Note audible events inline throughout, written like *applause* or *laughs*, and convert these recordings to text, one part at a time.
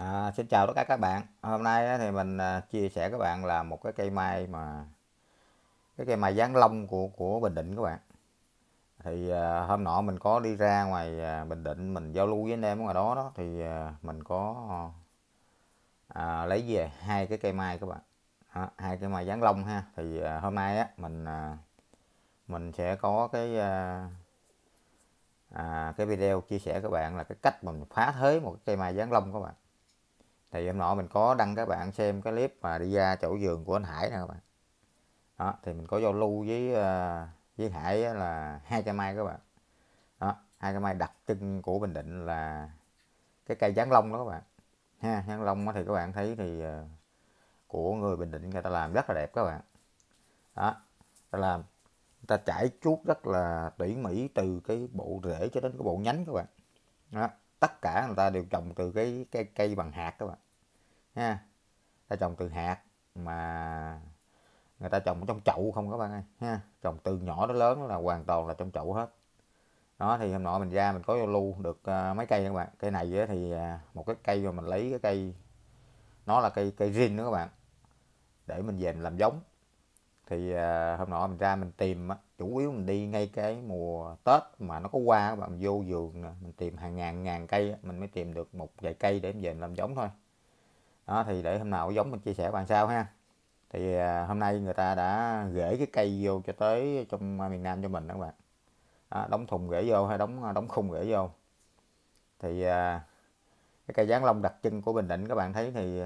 À, xin chào tất cả các bạn hôm nay thì mình à, chia sẻ các bạn là một cái cây mai mà cái cây mai dáng long của của Bình Định các bạn thì à, hôm nọ mình có đi ra ngoài à, Bình Định mình giao lưu với anh em ở ngoài đó đó thì mình có à, lấy về hai cái cây mai các bạn à, hai cây mai dáng long ha thì hôm nay á mình mình sẽ có cái à, cái video chia sẻ các bạn là cái cách mình phá thế một cái cây mai dáng long các bạn thì hôm nọ mình có đăng các bạn xem cái clip mà đi ra chỗ giường của anh Hải nè các bạn đó thì mình có giao lưu với ờ, với Hải là hai cây mai các bạn đó hai cây mai đặc trưng của Bình Định là cái cây giáng long đó các bạn ha giáng long thì các bạn thấy thì ờ, của người Bình Định người ta làm rất là đẹp các bạn đó ta làm ta trải chuốt rất là tỉ mỉ từ cái bộ rễ cho đến cái bộ nhánh các bạn đó tất cả người ta đều trồng từ cái cây cây bằng hạt các bạn ha ta trồng từ hạt mà người ta trồng trong chậu không các bạn ơi ha trồng từ nhỏ đến lớn là hoàn toàn là trong chậu hết đó thì hôm nọ mình ra mình có lưu được à, mấy cây các bạn cây này thì à, một cái cây mà mình lấy cái cây nó là cây cây riêng nữa các bạn để mình về mình làm giống thì uh, hôm nọ mình ra mình tìm á chủ yếu mình đi ngay cái mùa tết mà nó có qua các bạn vô vườn mình tìm hàng ngàn ngàn cây mình mới tìm được một vài cây để mình về làm giống thôi đó thì để hôm nào có giống mình chia sẻ với bạn sau ha thì uh, hôm nay người ta đã rễ cái cây vô cho tới trong à, miền nam cho mình đó các bạn đó, đóng thùng rễ vô hay đóng đóng khung rễ vô thì uh, cái cây giáng long đặc trưng của bình định các bạn thấy thì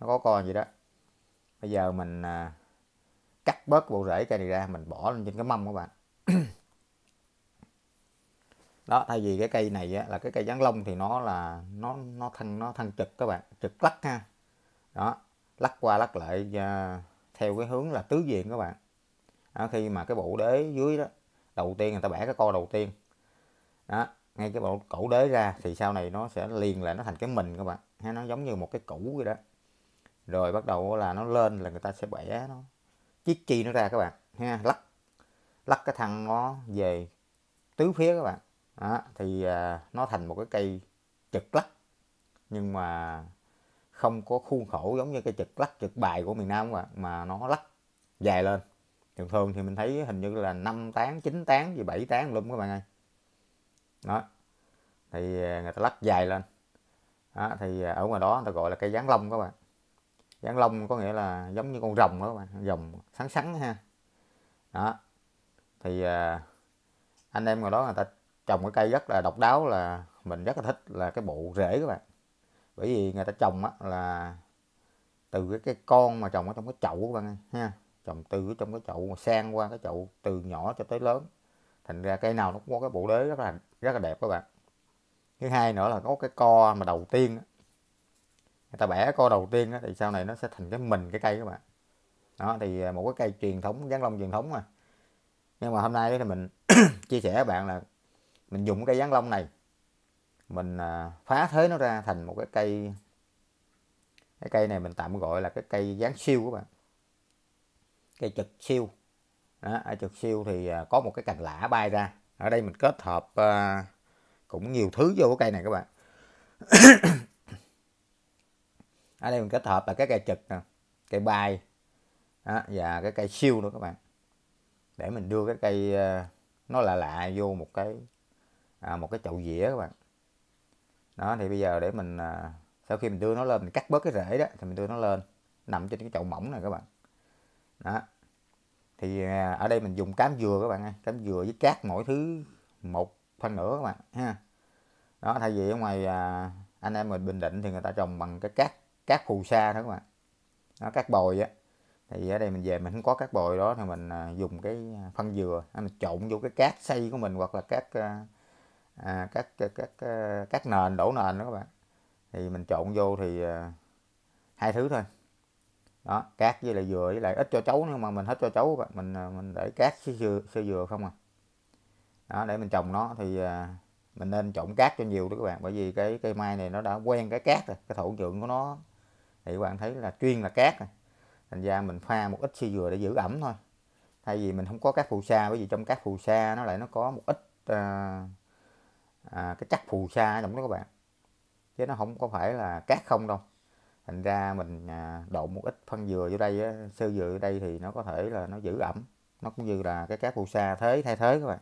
nó có con gì đó bây giờ mình uh, cắt bớt bộ rễ cây này ra mình bỏ lên trên cái mâm các bạn *clears throat* đó thay vì cái cây này á, là cái cây giáng long thì nó là nó nó thân nó thân trực các bạn trực lắc ha đó lắc qua lắc lại uh, theo cái hướng là tứ diện các bạn đó, khi mà cái bộ đế dưới đó đầu tiên người ta bẻ cái co đầu tiên đó ngay cái bộ cổ đế ra thì sau này nó sẽ liền lại nó thành cái mình các bạn hay nó giống như một cái củ vậy đó rồi bắt đầu là nó lên là người ta sẽ bẻ nó chiếc chi nó ra các bạn ha lắc lắc cái thằng nó về tứ phía các bạn đó, thì à, nó thành một cái cây trực lắc nhưng mà không có khuôn khổ giống như cây trực lắc trực bài của miền Nam các bạn mà nó lắc dài lên thường thường thì mình thấy hình như là năm tán chín tán gì bảy tán luôn các bạn ơi đó thì à, người ta lắc dài lên đó, thì à, ở ngoài đó người ta gọi là cây giáng lông các bạn giảng long có nghĩa là giống như con rồng đó bạn rồng sáng sắn ha đó thì à, anh em ngồi đó người ta trồng cái cây rất là độc đáo là mình rất là thích là cái bộ rễ các bạn bởi vì người ta trồng á là từ cái, cái con mà trồng ở trong cái chậu các bạn ha trồng từ trong cái chậu mà sang qua cái chậu từ nhỏ cho tới lớn thành ra cây nào nó cũng có cái bộ đế rất là rất là đẹp các bạn thứ hai nữa là có cái co mà đầu tiên người ta bẻ co đầu tiên á, thì sau này nó sẽ thành cái mình cái cây các bạn đó thì à, một cái cây truyền thống giáng long truyền thống mà nhưng mà hôm nay thì mình *coughs* chia sẻ với bạn là mình dùng cây giáng long này mình à, phá thế nó ra thành một cái cây cái cây này mình tạm gọi là cái cây dáng siêu các bạn cây trực siêu đó, ở trực siêu thì à, có một cái cành lả bay ra ở đây mình kết hợp cũng nhiều thứ vô cái cây này các bạn *coughs* ở đây mình kết hợp là cái cây trực nè cây bay đó, và cái cây siêu nữa các bạn để mình đưa cái cây ờ, nó lạ lạ vô một cái à, một cái chậu dĩa các bạn đó thì bây giờ để mình à, sau khi mình đưa nó lên mình cắt bớt cái rễ đó thì mình đưa nó lên nằm trên cái chậu mỏng này các bạn đó thì à, ở đây mình dùng cám dừa các bạn ơi cám dừa với cát mỗi thứ một phân nửa các bạn ha đó thay vì ở ngoài à, anh em mình bình định thì người ta trồng bằng cái cát cát phù sa đó các bạn nó cát bồi á thì ở đây mình về mình không có cát bồi đó thì mình à, dùng cái phân dừa à, mình trộn vô cái cát xây của mình hoặc là cát à, cát, à, cát, cát, cát nền đổ nền đó các bạn thì mình trộn vô thì hai thứ thôi đó cát với lại dừa với lại ít cho chấu nhưng mà mình hết cho chấu các mình mình để cát sơ dừa sơ dừa không à đó để mình trồng nó thì mình nên trộn cát cho nhiều đó các bạn bởi vì cái cây mai này nó đã quen cái cát rồi cái thổ nhưỡng của nó thì các bạn thấy là chuyên là cát này. thành ra mình pha một ít xi dừa để giữ ẩm thôi thay vì mình không có cát phù sa bởi vì trong cát phù sa nó lại nó có một ít à, à, cái chắc phù sa ở trong đó các bạn chứ nó không có phải là cát không đâu thành ra mình à, độn một ít phân dừa vô đây á, sơ dừa vô đây thì nó có thể là nó giữ ẩm nó cũng như là cái cát phù sa thế thay thế các bạn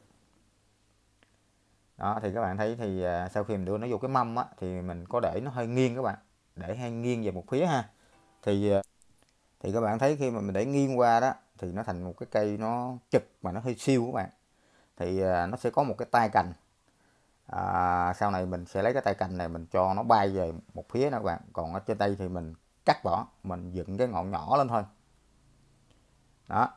đó thì các bạn thấy thì à, sau khi mình đưa nó vô cái mâm á, thì mình có để nó hơi nghiêng các bạn để hay nghiêng về một phía ha thì ờ, thì các bạn thấy khi mà mình để nghiêng qua đó thì nó thành một cái cây nó trực mà nó hơi siêu các bạn thì ờ, nó sẽ có một cái tay cành à, sau này mình sẽ lấy cái tay cành này mình cho nó bay về một phía nữa các bạn còn ở trên đây thì mình cắt bỏ mình dựng cái ngọn nhỏ lên thôi đó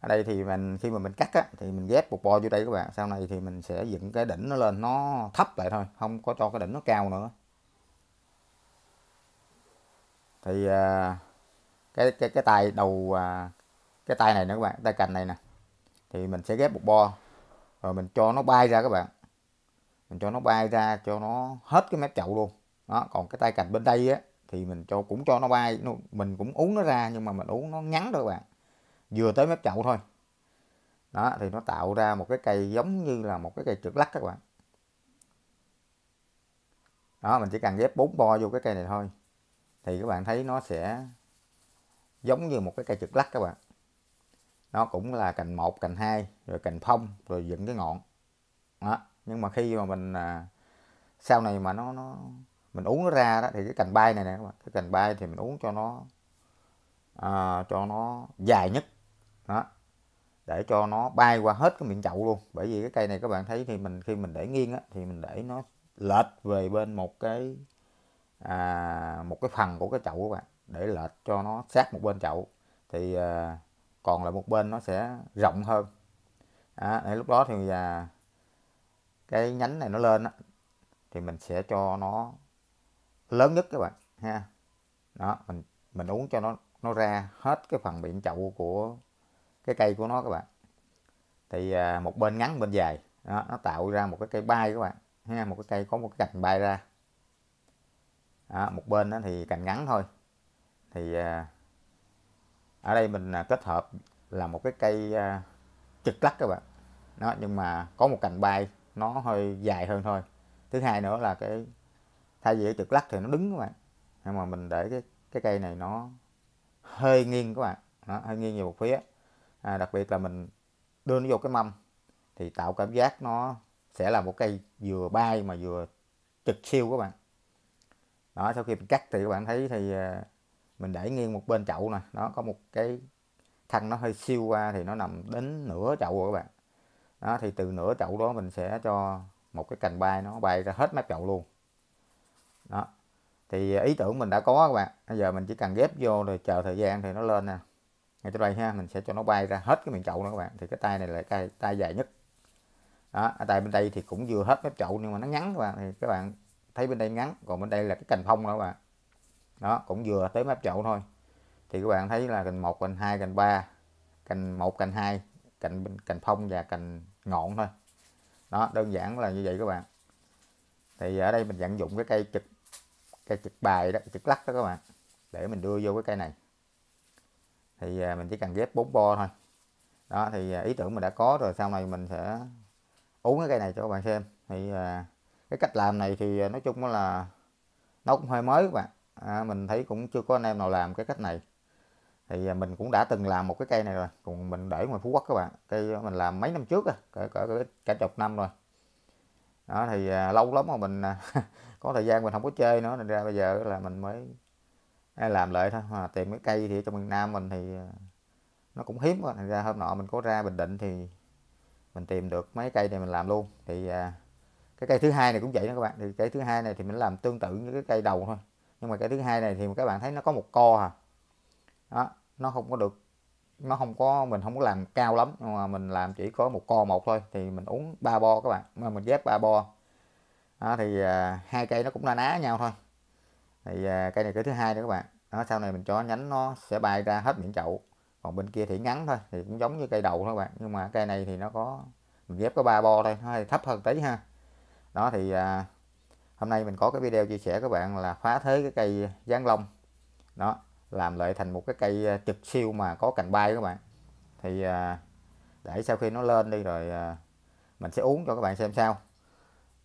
ở đây thì mình khi mà mình cắt á, thì mình ghép một bo vô đây các bạn sau này thì mình sẽ dựng cái đỉnh nó lên nó thấp lại thôi không có cho cái đỉnh nó cao nữa thì à, cái cái cái tay đầu à, cái tay này nữa các bạn tay cành này nè thì mình sẽ ghép một bo rồi mình cho nó bay ra các bạn mình cho nó bay ra cho nó hết cái mép chậu luôn đó còn cái tay cành bên đây á thì mình cho cũng cho nó bay nó, mình cũng uống nó ra nhưng mà mình uống nó ngắn thôi các bạn vừa tới mép chậu thôi đó thì nó tạo ra một cái cây giống như là một cái cây trượt lắc các bạn đó mình chỉ cần ghép bốn bo vô cái cây này thôi thì các bạn thấy nó sẽ giống như một cái cây trực lắc các bạn nó cũng là cành một cành hai rồi cành phong rồi dựng cái ngọn đó nhưng mà khi mà mình à, sau này mà nó nó mình uống nó ra đó thì cái cành bay này nè các bạn cái cành bay thì mình uống cho nó à, cho nó dài nhất đó để cho nó bay qua hết cái miệng chậu luôn bởi vì cái cây này các bạn thấy thì mình khi mình để nghiêng á, thì mình để nó lệch về bên một cái à, một cái phần của cái chậu các bạn để lệch cho nó sát một bên chậu thì à, còn lại một bên nó sẽ rộng hơn à, để lúc đó thì à, cái nhánh này nó lên á, thì mình sẽ cho nó lớn nhất các bạn ha đó mình mình uống cho nó nó ra hết cái phần miệng chậu của cái cây của nó các bạn thì à, một bên ngắn bên dài đó, nó tạo ra một cái cây bay các bạn ha một cái cây có một cái cành bay ra à, một bên đó thì cành ngắn thôi thì à, ở đây mình à, kết hợp là một cái cây à, trực lắc các bạn nó nhưng mà có một cành bay nó hơi dài hơn thôi thứ hai nữa là cái thay vì trực lắc thì nó đứng các bạn nhưng mà mình để cái cái cây này nó hơi nghiêng các bạn nó hơi nghiêng về một phía à, đặc biệt là mình đưa nó vô cái mâm thì tạo cảm giác nó sẽ là một cây vừa bay mà vừa trực siêu các bạn đó sau khi mình cắt thì các bạn thấy thì ờ, mình để nghiêng một bên chậu nè nó có một cái thân nó hơi siêu qua thì nó nằm đến nửa chậu rồi các bạn đó thì từ nửa chậu đó mình sẽ cho một cái cành bay nó bay ra hết mép chậu luôn đó thì ý tưởng mình đã có các bạn bây giờ mình chỉ cần ghép vô rồi chờ thời gian thì nó lên nè ngay tới đây ha mình sẽ cho nó bay ra hết cái miệng chậu nữa các bạn thì cái tay này là cái tay dài nhất đó ở tay bên đây thì cũng vừa hết mép chậu nhưng mà nó ngắn các bạn thì các bạn thấy bên đây ngắn còn bên đây là cái cành phong đó các bạn đó cũng vừa tới mép chậu thôi thì các bạn thấy là cành một cành hai cành ba cành một cành hai cành cành phong và cành ngọn thôi đó đơn giản là như vậy các bạn thì ở đây mình vận dụng cái cây trực cây trực bài đó trực lắc đó các bạn để mình đưa vô cái cây này thì à, mình chỉ cần ghép bốn bo thôi đó thì à, ý tưởng mình đã có rồi sau này mình sẽ uống cái cây này cho các bạn xem thì à, cái cách làm này thì à, nói chung là nó cũng hơi mới các bạn à, mình thấy cũng chưa có anh em nào làm cái cách này thì à, mình cũng đã từng làm một cái cây này rồi cùng mình để ngoài phú quốc các bạn cây mình làm mấy năm trước rồi cỡ cả chục năm rồi đó thì à, lâu lắm mà mình à, *laughs* có thời gian mình không có chơi nữa nên ra bây giờ là mình mới làm lại thôi mà tìm cái cây thì ở trong miền Nam mình thì nó cũng hiếm quá thành ra hôm nọ mình có ra Bình Định thì mình tìm được mấy cây này mình làm luôn thì à, cái cây thứ hai này cũng vậy đó các bạn thì cây thứ hai này thì mình làm tương tự như cái cây đầu thôi nhưng mà cây thứ hai này thì các bạn thấy nó có một co à đó nó không có được nó không có mình không có làm cao lắm nhưng mà mình làm chỉ có một co một thôi thì mình uống ba bo các bạn mà mình ghép ba bo đó, thì à, hai cây nó cũng là ná nhau thôi thì à, cây này cái thứ hai nữa các bạn đó, sau này mình cho nhánh nó sẽ bay ra hết miệng chậu còn bên kia thì ngắn thôi thì cũng giống như cây đầu thôi các bạn nhưng mà cây này thì nó có mình ghép có ba bo thôi hơi thấp hơn tí ha đó thì à, hôm nay mình có cái video chia sẻ các bạn là phá thế cái cây giáng long đó làm lại thành một cái cây à, trực siêu mà có cành bay các bạn thì à, để sau khi nó lên đi rồi à, mình sẽ uống cho các bạn xem sao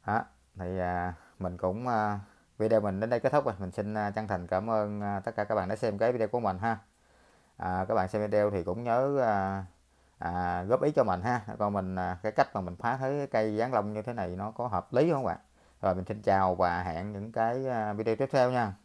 đó thì à, mình cũng à, video mình đến đây kết thúc rồi mình xin à, chân thành cảm ơn à, tất cả các bạn đã xem cái video của mình ha à, các bạn xem video thì cũng nhớ à, à, góp ý cho mình ha còn mình à, cái cách mà mình phá thế cây giáng long như thế này nó có hợp lý không bạn rồi mình xin chào và hẹn những cái à, video tiếp theo nha